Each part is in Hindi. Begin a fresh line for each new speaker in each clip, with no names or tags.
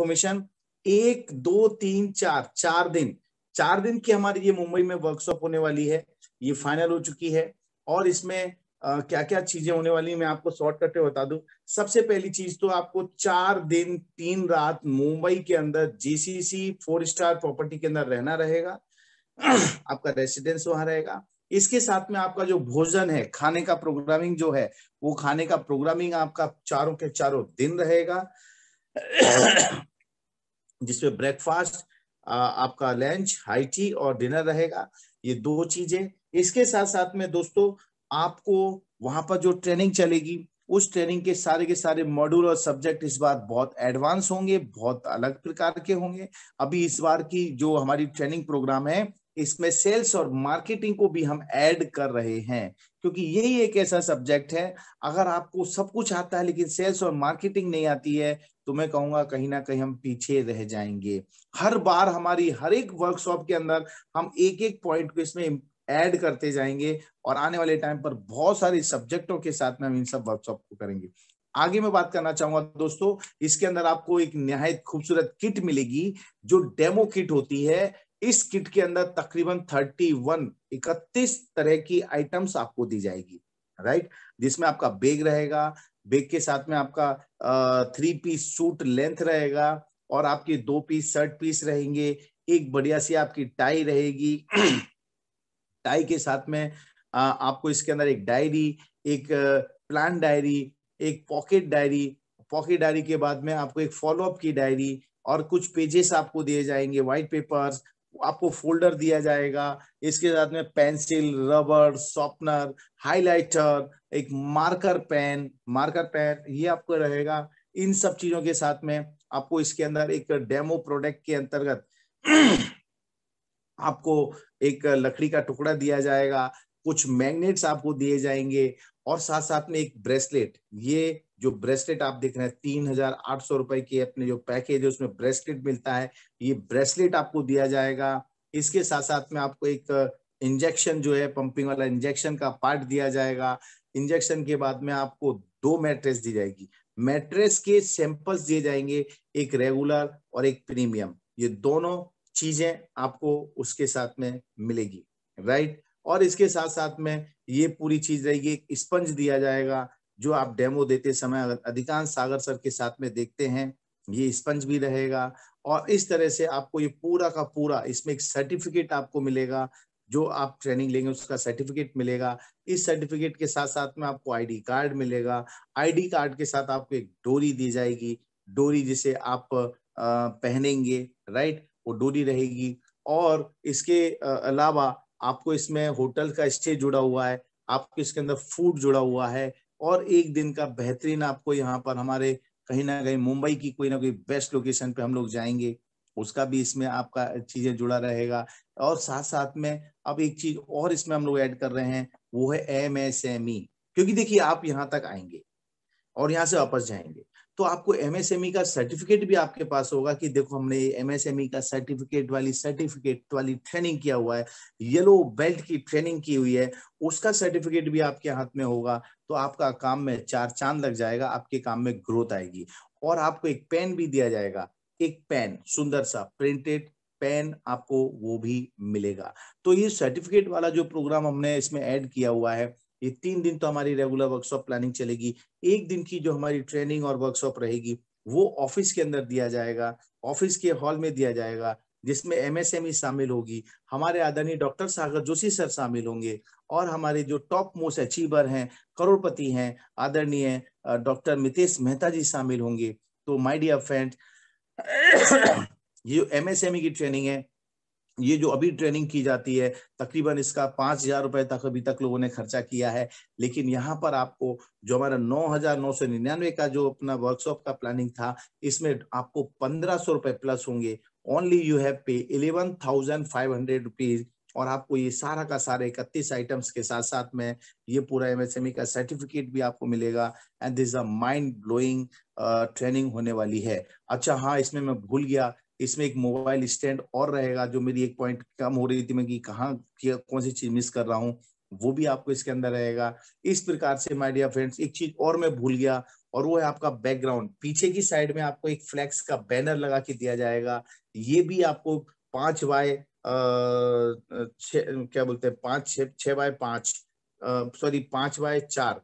इन्फॉर्मेशन एक दो तीन चार चार दिन चार दिन की हमारी ये मुंबई में वर्कशॉप होने वाली है ये फाइनल हो चुकी है और इसमें आ, क्या क्या चीजें होने वाली मैं आपको शॉर्ट कट बता दू सबसे पहली चीज तो आपको चार दिन तीन रात मुंबई के अंदर जीसीसी फोर स्टार प्रॉपर्टी के अंदर रहना रहेगा आपका रेसिडेंस वहां रहेगा इसके साथ में आपका जो भोजन है खाने का प्रोग्रामिंग जो है वो खाने का प्रोग्रामिंग आपका चारों के चारों दिन रहेगा जिसमें ब्रेकफास्ट आपका लंच हाई टी और डिनर रहेगा ये दो चीजें इसके साथ साथ में दोस्तों आपको वहां पर जो ट्रेनिंग चलेगी उस ट्रेनिंग के सारे के सारे मॉड्यूल और सब्जेक्ट इस बार बहुत एडवांस होंगे बहुत अलग प्रकार के होंगे अभी इस बार की जो हमारी ट्रेनिंग प्रोग्राम है इसमें सेल्स और मार्केटिंग को भी हम ऐड कर रहे हैं क्योंकि यही एक ऐसा सब्जेक्ट है अगर आपको सब कुछ आता है लेकिन सेल्स और मार्केटिंग नहीं आती है तो मैं कहूंगा कहीं ना कहीं हम पीछे रह जाएंगे हर बार हमारी हर एक वर्कशॉप के अंदर हम एक एक पॉइंट को इसमें ऐड करते जाएंगे और आने वाले टाइम पर बहुत सारे सब्जेक्टों के साथ में हम इन सब वर्कशॉप को करेंगे आगे मैं बात करना चाहूंगा दोस्तों इसके अंदर आपको एक निहायत खूबसूरत किट मिलेगी जो डेमो किट होती है इस किट के अंदर तकरीबन 31 31 तरह की आइटम्स आपको दी जाएगी राइट जिसमें आपका बेग रहेगा बेग के साथ में आपका थ्री पीस सूट लेंथ रहेगा और आपके दो पीस शर्ट पीस रहेंगे एक बढ़िया सी आपकी टाई रहेगी टाई के साथ में आ, आपको इसके अंदर एक डायरी एक प्लान डायरी एक पॉकेट डायरी पॉकेट डायरी के बाद में आपको एक फॉलोअप की डायरी और कुछ पेजेस आपको दिए जाएंगे व्हाइट पेपर्स आपको फोल्डर दिया जाएगा इसके साथ में पेंसिल रबर शॉर्पनर हाइलाइटर एक मार्कर पेन मार्कर पेन ये आपको रहेगा इन सब चीजों के साथ में आपको इसके अंदर एक डेमो प्रोडक्ट के अंतर्गत आपको एक लकड़ी का टुकड़ा दिया जाएगा कुछ मैग्नेट्स आपको दिए जाएंगे और साथ साथ में एक ब्रेसलेट ये जो ब्रेसलेट आप देख रहे हैं तीन हजार आठ सौ रुपए की अपने जो पैकेज है उसमें ब्रेसलेट मिलता है ये ब्रेसलेट आपको दिया जाएगा इसके साथ साथ में आपको एक uh, इंजेक्शन जो है पंपिंग वाला इंजेक्शन का पार्ट दिया जाएगा इंजेक्शन के बाद में आपको दो मैट्रेस दी जाएगी मैट्रेस के सैंपल्स दिए जाएंगे एक रेगुलर और एक प्रीमियम ये दोनों चीजें आपको उसके साथ में मिलेगी राइट और इसके साथ साथ में ये पूरी चीज रहेगी एक स्पंज दिया जाएगा जो आप डेमो देते समय अधिकांश सागर सर के साथ में देखते हैं ये स्पंज भी रहेगा और इस तरह से आपको ये पूरा का पूरा इसमें एक सर्टिफिकेट आपको मिलेगा जो आप ट्रेनिंग लेंगे उसका सर्टिफिकेट मिलेगा इस सर्टिफिकेट के साथ साथ में आपको आईडी कार्ड मिलेगा आईडी कार्ड के साथ आपको एक डोरी दी जाएगी डोरी जिसे आप पहनेंगे राइट वो डोरी रहेगी और इसके अलावा आपको इसमें होटल का स्टे जुड़ा हुआ है आपको इसके अंदर फूड जुड़ा हुआ है और एक दिन का बेहतरीन आपको यहाँ पर हमारे कहीं ना कहीं मुंबई की कोई ना कोई बेस्ट लोकेशन पे हम लोग जाएंगे उसका भी इसमें आपका चीजें जुड़ा रहेगा और साथ साथ में अब एक चीज और इसमें हम लोग ऐड कर रहे हैं वो है एम e। क्योंकि देखिए आप यहाँ तक आएंगे और यहाँ से वापस जाएंगे तो आपको एमएसएमई e का सर्टिफिकेट भी आपके पास होगा कि देखो हमने एमएसएमई e का सर्टिफिकेट वाली सर्टिफिकेट वाली ट्रेनिंग किया हुआ है येलो बेल्ट की ट्रेनिंग की हुई है उसका सर्टिफिकेट भी आपके हाथ में होगा तो आपका काम में चार चांद लग जाएगा आपके काम में ग्रोथ आएगी और आपको एक पेन भी दिया जाएगा एक पेन सुंदर सा प्रिंटेड पेन आपको वो भी मिलेगा तो ये सर्टिफिकेट वाला जो प्रोग्राम हमने इसमें ऐड किया हुआ है ये तीन दिन तो हमारी रेगुलर वर्कशॉप प्लानिंग चलेगी एक दिन की जो हमारी ट्रेनिंग और वर्कशॉप रहेगी वो ऑफिस के अंदर दिया जाएगा ऑफिस के हॉल में दिया जाएगा जिसमें एमएसएमई e शामिल होगी हमारे आदरणीय डॉक्टर सागर जोशी सर शामिल होंगे और हमारे जो टॉप मोस्ट अचीवर हैं करोड़पति हैं आदरणीय डॉक्टर मितेश मेहता जी शामिल होंगे तो माय डियर फ्रेंड ये एमएसएमई e की ट्रेनिंग है ये जो अभी ट्रेनिंग की जाती है तकरीबन इसका पांच हजार रुपए तक अभी तक लोगों ने खर्चा किया है लेकिन यहाँ पर आपको जो हमारा नौ हजार नौ सौ निन्यानवे का जो अपना वर्कशॉप का प्लानिंग था इसमें आपको पंद्रह सौ रुपए प्लस होंगे only you have pay eleven thousand five hundred rupees और आपको ये सारा का सारा इकतीस आइटम्स के साथ साथ में ये पूरा एमएसएमई e का सर्टिफिकेट भी आपको मिलेगा and this a mind blowing training होने वाली है अच्छा हाँ इसमें मैं भूल गया इसमें एक मोबाइल स्टैंड और रहेगा जो मेरी एक पॉइंट कम हो रही थी मैं कि कहाँ कौन सी चीज मिस कर रहा हूँ वो भी आपको इसके अंदर रहेगा इस प्रकार से माय डियर फ्रेंड्स एक चीज और मैं भूल गया और वो है आपका बैकग्राउंड पीछे की साइड में आपको एक फ्लैक्स का बैनर लगा के दिया जाएगा ये भी आपको पांच बाय क्या बोलते हैं पांच छ बाय पांच सॉरी पांच बाय चार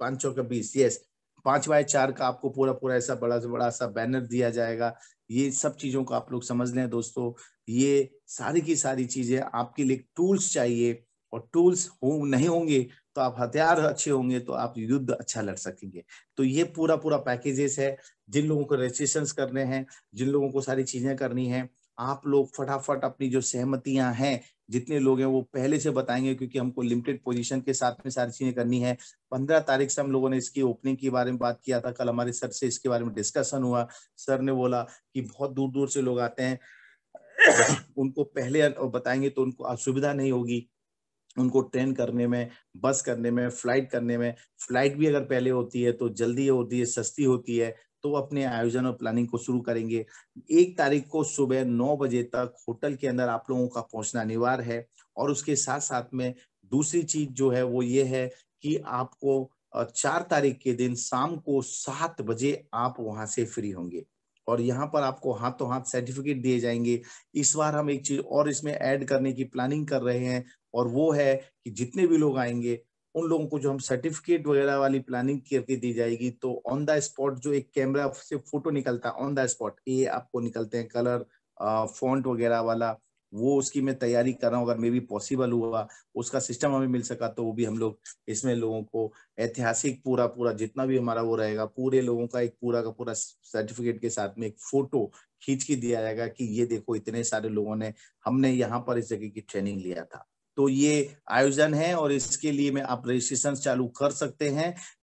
पांच सौ का बीस यस पांच बाय चार का आपको पूरा पूरा ऐसा बड़ा से बड़ा सा बैनर दिया जाएगा ये सब चीजों को आप लोग समझ लें दोस्तों ये सारी की सारी चीजें आपके लिए टूल्स चाहिए और टूल्स हो नहीं होंगे तो आप हथियार अच्छे होंगे तो आप युद्ध अच्छा लड़ सकेंगे तो ये पूरा पूरा पैकेजेस है जिन लोगों को रजिस्ट्रेशन करने हैं जिन लोगों को सारी चीजें करनी है आप लोग फटाफट अपनी जो सहमतियां हैं जितने लोग हैं वो पहले से बताएंगे क्योंकि हमको लिमिटेड पोजीशन के साथ में सारी चीजें करनी है पंद्रह तारीख से हम लोगों ने इसकी ओपनिंग के बारे में बात किया था कल हमारे सर से इसके बारे में डिस्कशन हुआ सर ने बोला कि बहुत दूर दूर से लोग आते हैं उनको पहले बताएंगे तो उनको असुविधा नहीं होगी उनको ट्रेन करने में बस करने में फ्लाइट करने में फ्लाइट भी अगर पहले होती है तो जल्दी होती है सस्ती होती है तो अपने आयोजन और प्लानिंग को शुरू करेंगे एक तारीख को सुबह नौ बजे तक होटल के अंदर आप लोगों का पहुंचना अनिवार्य है और उसके साथ साथ में दूसरी चीज जो है वो ये है कि आपको चार तारीख के दिन शाम को सात बजे आप वहां से फ्री होंगे और यहाँ पर आपको हाथों हाथ सर्टिफिकेट दिए जाएंगे इस बार हम एक चीज और इसमें ऐड करने की प्लानिंग कर रहे हैं और वो है कि जितने भी लोग आएंगे उन लोगों को जो हम सर्टिफिकेट वगैरह वाली प्लानिंग करके दी जाएगी तो ऑन द स्पॉट जो एक कैमरा से फोटो निकलता है ऑन द स्पॉट ये आपको निकलते हैं कलर फॉन्ट वगैरह वाला वो उसकी मैं तैयारी कर रहा हूँ अगर मे बी पॉसिबल हुआ उसका सिस्टम हमें मिल सका तो वो भी हम लोग इसमें लोगों को ऐतिहासिक पूरा पूरा जितना भी हमारा वो रहेगा पूरे लोगों का एक पूरा का पूरा सर्टिफिकेट के साथ में एक फोटो खींच के दिया जाएगा कि ये देखो इतने सारे लोगों ने हमने यहाँ पर इस जगह की ट्रेनिंग लिया था तो ये आयोजन है और इसके लिए में आप रजिस्ट्रेशन चालू कर सकते हैं